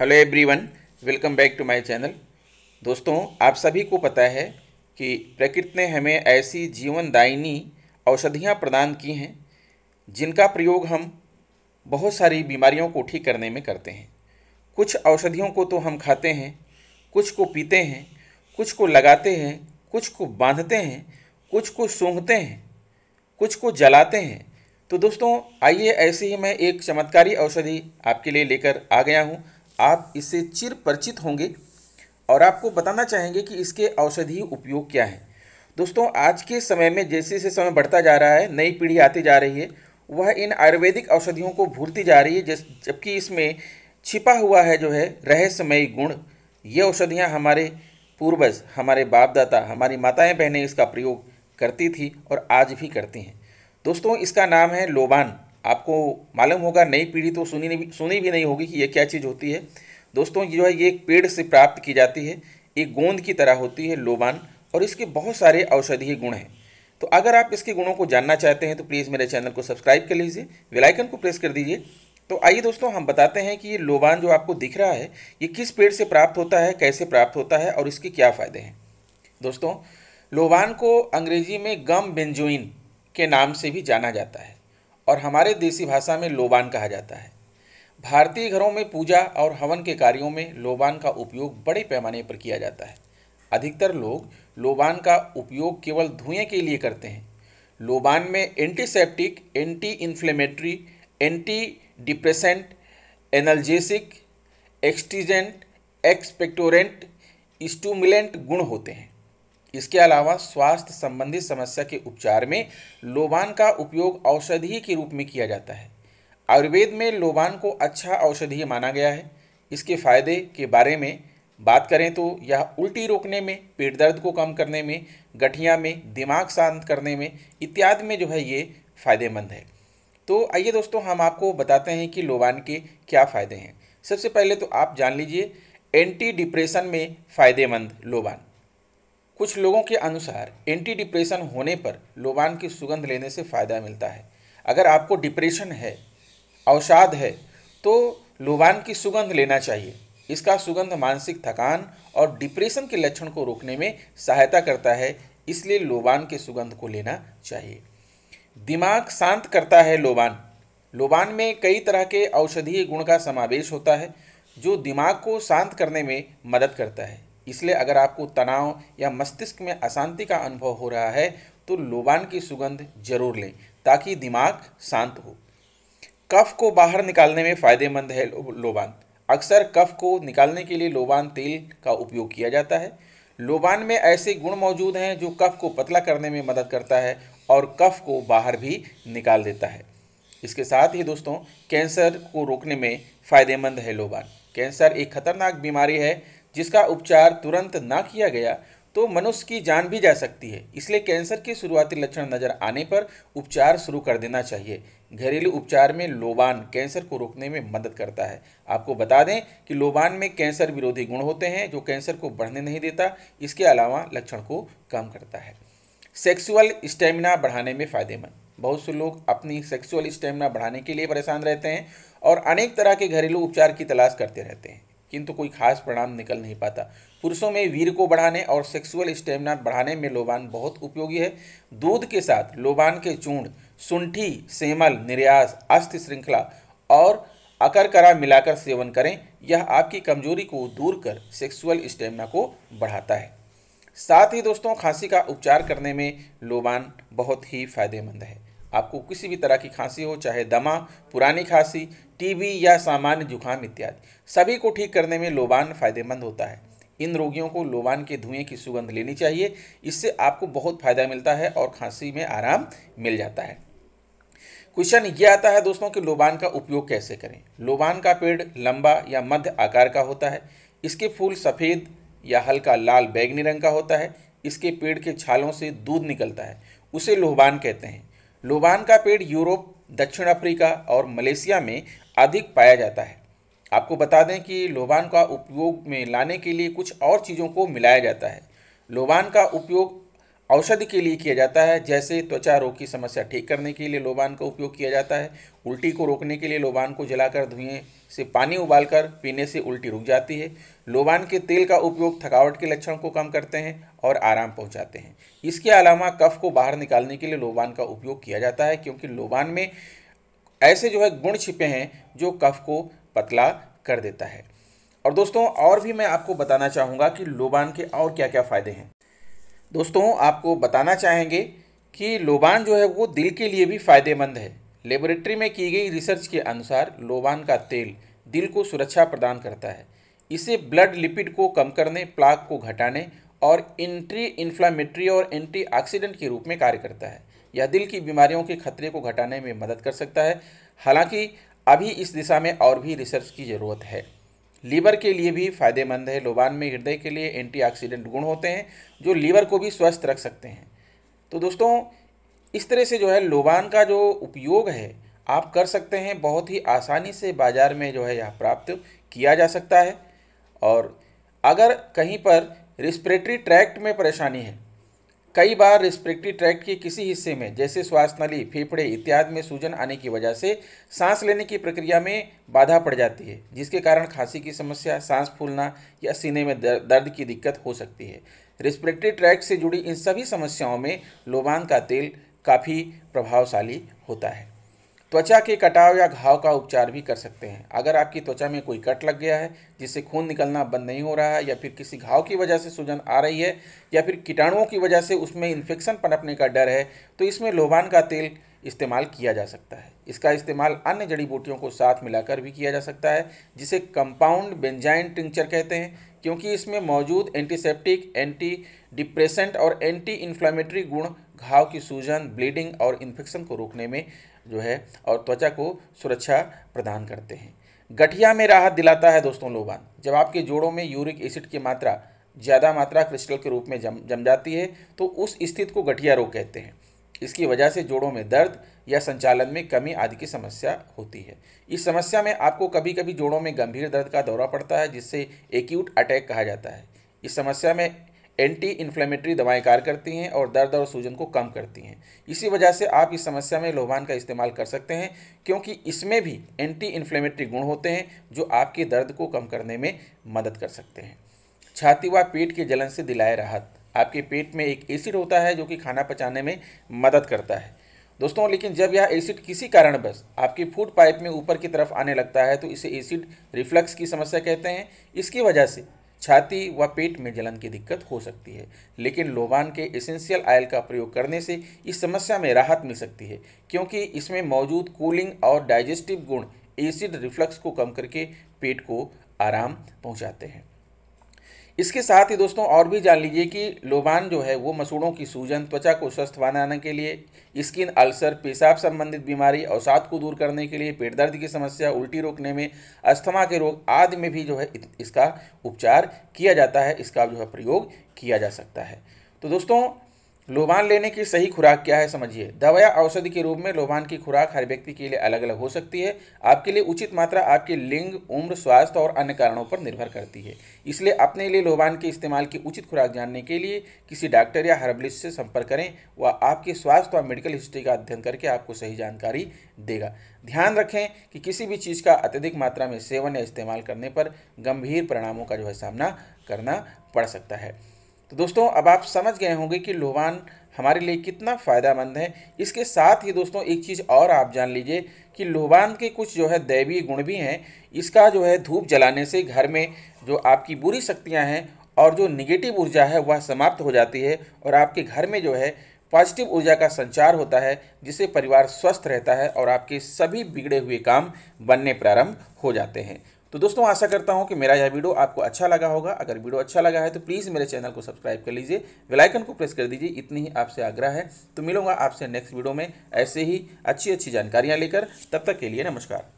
hello everyone welcome back to my channel दोस्तों आप सभी को पता है कि प्रकृति ने हमें ऐसी जीवनदायिनी औषधियाँ प्रदान की हैं जिनका प्रयोग हम बहुत सारी बीमारियों को ठीक करने में करते हैं कुछ औषधियों को तो हम खाते हैं कुछ को पीते हैं कुछ को लगाते हैं कुछ को बांधते हैं कुछ को सूंघते हैं कुछ को जलाते हैं तो दोस्तों आइए ऐसे ही मैं एक चमत्कारी औषधि आपके लिए लेकर आ गया हूँ आप इससे चिर परिचित होंगे और आपको बताना चाहेंगे कि इसके औषधीय उपयोग क्या है दोस्तों आज के समय में जैसे जैसे समय बढ़ता जा रहा है नई पीढ़ी आती जा रही है वह इन आयुर्वेदिक औषधियों को भूलती जा रही है जबकि इसमें छिपा हुआ है जो है रहस्यमयी गुण ये औषधियाँ हमारे पूर्वज हमारे बाप दादा हमारी माताएं बहनें इसका प्रयोग करती थी और आज भी करती हैं दोस्तों इसका नाम है लोबान आपको मालूम होगा नई पीढ़ी तो सुनी नहीं सुनी भी नहीं होगी कि ये क्या चीज़ होती है दोस्तों ये जो है ये एक पेड़ से प्राप्त की जाती है एक गोंद की तरह होती है लोबान और इसके बहुत सारे औषधीय गुण हैं तो अगर आप इसके गुणों को जानना चाहते हैं तो प्लीज़ मेरे चैनल को सब्सक्राइब कर लीजिए वेलाइकन को प्रेस कर दीजिए तो आइए दोस्तों हम बताते हैं कि ये लोबान जो आपको दिख रहा है ये किस पेड़ से प्राप्त होता है कैसे प्राप्त होता है और इसके क्या फ़ायदे हैं दोस्तों लोबान को अंग्रेजी में गम बेंजोइन के नाम से भी जाना जाता है और हमारे देसी भाषा में लोबान कहा जाता है भारतीय घरों में पूजा और हवन के कार्यों में लोबान का उपयोग बड़े पैमाने पर किया जाता है अधिकतर लोग लोबान का उपयोग केवल धुएं के लिए करते हैं लोबान में antiseptic anti inflammatory anti depressant analgesic astringent expectorant stimulant गुण होते हैं इसके अलावा स्वास्थ्य संबंधी समस्या के उपचार में लोबान का उपयोग औषधि के रूप में किया जाता है आयुर्वेद में लोबान को अच्छा औषधि माना गया है इसके फायदे के बारे में बात करें तो यह उल्टी रोकने में पेट दर्द को कम करने में गठिया में दिमाग शांत करने में इत्यादि में जो है ये फ़ायदेमंद है तो आइए दोस्तों हम आपको बताते हैं कि लोबान के क्या फ़ायदे हैं सबसे पहले तो आप जान लीजिए एंटी डिप्रेशन में फ़ायदेमंद लोबान कुछ लोगों के अनुसार एंटी डिप्रेशन होने पर लोबान की सुगंध लेने से फ़ायदा मिलता है अगर आपको डिप्रेशन है अवसाद है तो लोबान की सुगंध लेना चाहिए इसका सुगंध मानसिक थकान और डिप्रेशन के लक्षण को रोकने में सहायता करता है इसलिए लोबान के सुगंध को लेना चाहिए दिमाग शांत करता है लोबान लोबान में कई तरह के औषधीय गुण का समावेश होता है जो दिमाग को शांत करने में मदद करता है इसलिए अगर आपको तनाव या मस्तिष्क में अशांति का अनुभव हो रहा है तो लोबान की सुगंध जरूर लें ताकि दिमाग शांत हो कफ को बाहर निकालने में फ़ायदेमंद है लोबान अक्सर कफ को निकालने के लिए लोबान तेल का उपयोग किया जाता है लोबान में ऐसे गुण मौजूद हैं जो कफ को पतला करने में मदद करता है और कफ को बाहर भी निकाल देता है इसके साथ ही दोस्तों कैंसर को रोकने में फ़ायदेमंद है लोबान कैंसर एक खतरनाक बीमारी है जिसका उपचार तुरंत ना किया गया तो मनुष्य की जान भी जा सकती है इसलिए कैंसर के शुरुआती लक्षण नज़र आने पर उपचार शुरू कर देना चाहिए घरेलू उपचार में लोबान कैंसर को रोकने में मदद करता है आपको बता दें कि लोबान में कैंसर विरोधी गुण होते हैं जो कैंसर को बढ़ने नहीं देता इसके अलावा लक्षण को कम करता है सेक्सुअल स्टेमिना बढ़ाने में फ़ायदेमंद बहुत से लोग अपनी सेक्सुअल स्टेमिना बढ़ाने के लिए परेशान रहते हैं और अनेक तरह के घरेलू उपचार की तलाश करते रहते हैं किंतु कोई खास परिणाम निकल नहीं पाता पुरुषों में वीर को बढ़ाने और सेक्सुअल स्टेमिना बढ़ाने में लोबान बहुत उपयोगी है दूध के साथ लोबान के चूर्ण सुंठी सेमल निर्यास अस्थि श्रृंखला और अकरकरा मिलाकर सेवन करें यह आपकी कमजोरी को दूर कर सेक्सुअल स्टेमिना को बढ़ाता है साथ ही दोस्तों खांसी का उपचार करने में लोबान बहुत ही फायदेमंद है आपको किसी भी तरह की खांसी हो चाहे दमा पुरानी खांसी टीबी या सामान्य जुकाम इत्यादि सभी को ठीक करने में लोबान फायदेमंद होता है इन रोगियों को लोबान के धुएं की सुगंध लेनी चाहिए इससे आपको बहुत फ़ायदा मिलता है और खांसी में आराम मिल जाता है क्वेश्चन ये आता है दोस्तों कि लोबान का उपयोग कैसे करें लोबान का पेड़ लंबा या मध्य आकार का होता है इसके फूल सफ़ेद या हल्का लाल बैगनी रंग का होता है इसके पेड़ के छालों से दूध निकलता है उसे लोहबान कहते हैं लुबान का पेड़ यूरोप दक्षिण अफ्रीका और मलेशिया में अधिक पाया जाता है आपको बता दें कि लोबान का उपयोग में लाने के लिए कुछ और चीज़ों को मिलाया जाता है लोबान का उपयोग औषधि के लिए किया जाता है जैसे त्वचा रोग की समस्या ठीक करने के लिए लोबान का उपयोग किया जाता है उल्टी को रोकने के लिए लोबान को जलाकर धुएं से पानी उबालकर पीने से उल्टी रुक जाती है लोबान के तेल का उपयोग थकावट के लक्षण को कम करते हैं और आराम पहुंचाते हैं इसके अलावा कफ को बाहर निकालने के लिए लोबान का उपयोग किया जाता है क्योंकि लोबान में ऐसे जो है गुण छिपे हैं जो कफ को पतला कर देता है और दोस्तों और भी मैं आपको बताना चाहूँगा कि लोबान के और क्या क्या फ़ायदे हैं दोस्तों आपको बताना चाहेंगे कि लोबान जो है वो दिल के लिए भी फायदेमंद है लेबोरेटरी में की गई रिसर्च के अनुसार लोबान का तेल दिल को सुरक्षा प्रदान करता है इसे ब्लड लिपिड को कम करने प्लाक को घटाने और एंट्री इन्फ्लामेट्री और एंटीऑक्सीडेंट के रूप में कार्य करता है यह दिल की बीमारियों के खतरे को घटाने में मदद कर सकता है हालांकि अभी इस दिशा में और भी रिसर्च की ज़रूरत है लीवर के लिए भी फायदेमंद है लोबान में हृदय के लिए एंटीऑक्सीडेंट गुण होते हैं जो लीवर को भी स्वस्थ रख सकते हैं तो दोस्तों इस तरह से जो है लोबान का जो उपयोग है आप कर सकते हैं बहुत ही आसानी से बाज़ार में जो है यह प्राप्त किया जा सकता है और अगर कहीं पर रिस्परेटरी ट्रैक्ट में परेशानी है कई बार रिस्पेक्टिव ट्रैक्ट के किसी हिस्से में जैसे श्वास नली फेफड़े इत्यादि में सूजन आने की वजह से सांस लेने की प्रक्रिया में बाधा पड़ जाती है जिसके कारण खांसी की समस्या सांस फूलना या सीने में दर्द की दिक्कत हो सकती है रिस्पेक्टिव ट्रैक्ट से जुड़ी इन सभी समस्याओं में लोबान का तेल काफ़ी प्रभावशाली होता है त्वचा के कटाव या घाव का उपचार भी कर सकते हैं अगर आपकी त्वचा में कोई कट लग गया है जिससे खून निकलना बंद नहीं हो रहा है या फिर किसी घाव की वजह से सूजन आ रही है या फिर कीटाणुओं की वजह से उसमें इन्फेक्शन पनपने का डर है तो इसमें लोबान का तेल इस्तेमाल किया जा सकता है इसका इस्तेमाल अन्य जड़ी बूटियों को साथ मिलाकर भी किया जा सकता है जिसे कंपाउंड बेंजाइन टिंचर कहते हैं क्योंकि इसमें मौजूद एंटीसेप्टिक एंटी डिप्रेसेंट और एंटी इन्फ्लामेटरी गुण घाव की सूजन ब्लीडिंग और इन्फेक्शन को रोकने में जो है और त्वचा को सुरक्षा प्रदान करते हैं गठिया में राहत दिलाता है दोस्तों लोबान जब आपके जोड़ों में यूरिक एसिड की मात्रा ज़्यादा मात्रा क्रिस्टल के रूप में जम जम जाती है तो उस स्थिति को गठिया रोग कहते हैं इसकी वजह से जोड़ों में दर्द या संचालन में कमी आदि की समस्या होती है इस समस्या में आपको कभी कभी जोड़ों में गंभीर दर्द का दौरा पड़ता है जिससे एक्यूट अटैक कहा जाता है इस समस्या में एंटी इन्फ्लेमेटरी दवाएं कार्य करती हैं और दर्द और सूजन को कम करती हैं इसी वजह से आप इस समस्या में लोबान का इस्तेमाल कर सकते हैं क्योंकि इसमें भी एंटी इन्फ्लेमेटरी गुण होते हैं जो आपके दर्द को कम करने में मदद कर सकते हैं छाती व पेट के जलन से दिलाए राहत आपके पेट में एक एसिड होता है जो कि खाना पचाने में मदद करता है दोस्तों लेकिन जब यह एसिड किसी कारणवश आपकी फूड पाइप में ऊपर की तरफ आने लगता है तो इसे एसिड रिफ्लक्स की समस्या कहते हैं इसकी वजह से छाती व पेट में जलन की दिक्कत हो सकती है लेकिन लोबान के एसेंशियल ऑयल का प्रयोग करने से इस समस्या में राहत मिल सकती है क्योंकि इसमें मौजूद कूलिंग और डाइजेस्टिव गुण एसिड रिफ्लक्स को कम करके पेट को आराम पहुंचाते हैं इसके साथ ही दोस्तों और भी जान लीजिए कि लोबान जो है वो मसूड़ों की सूजन त्वचा को स्वस्थ बनाने के लिए स्किन अल्सर पेशाब संबंधित बीमारी अवसाद को दूर करने के लिए पेट दर्द की समस्या उल्टी रोकने में अस्थमा के रोग आदि में भी जो है इसका उपचार किया जाता है इसका जो है प्रयोग किया जा सकता है तो दोस्तों लोबान लेने की सही खुराक क्या है समझिए दवाया औषधि के रूप में लोबान की खुराक हर व्यक्ति के लिए अलग अलग हो सकती है आपके लिए उचित मात्रा आपके लिंग उम्र स्वास्थ्य और अन्य कारणों पर निर्भर करती है इसलिए अपने लिए लोबान के इस्तेमाल की उचित खुराक जानने के लिए किसी डॉक्टर या हर्बलिस्ट से संपर्क करें वह आपके स्वास्थ्य और मेडिकल हिस्ट्री का अध्ययन करके आपको सही जानकारी देगा ध्यान रखें कि किसी भी चीज़ का अत्यधिक मात्रा में सेवन या इस्तेमाल करने पर गंभीर परिणामों का जो है सामना करना पड़ सकता है तो दोस्तों अब आप समझ गए होंगे कि लोबान हमारे लिए कितना फ़ायदेमंद है इसके साथ ही दोस्तों एक चीज़ और आप जान लीजिए कि लोबान के कुछ जो है दैवीय गुण भी हैं इसका जो है धूप जलाने से घर में जो आपकी बुरी शक्तियाँ हैं और जो निगेटिव ऊर्जा है वह समाप्त हो जाती है और आपके घर में जो है पॉजिटिव ऊर्जा का संचार होता है जिससे परिवार स्वस्थ रहता है और आपके सभी बिगड़े हुए काम बनने प्रारंभ हो जाते हैं तो दोस्तों आशा करता हूँ कि मेरा यह वीडियो आपको अच्छा लगा होगा अगर वीडियो अच्छा लगा है तो प्लीज़ मेरे चैनल को सब्सक्राइब कर लीजिए वेलाइकन को प्रेस कर दीजिए इतनी ही आपसे आग्रह है तो मिलूंगा आपसे नेक्स्ट वीडियो में ऐसे ही अच्छी अच्छी जानकारियाँ लेकर तब तक के लिए नमस्कार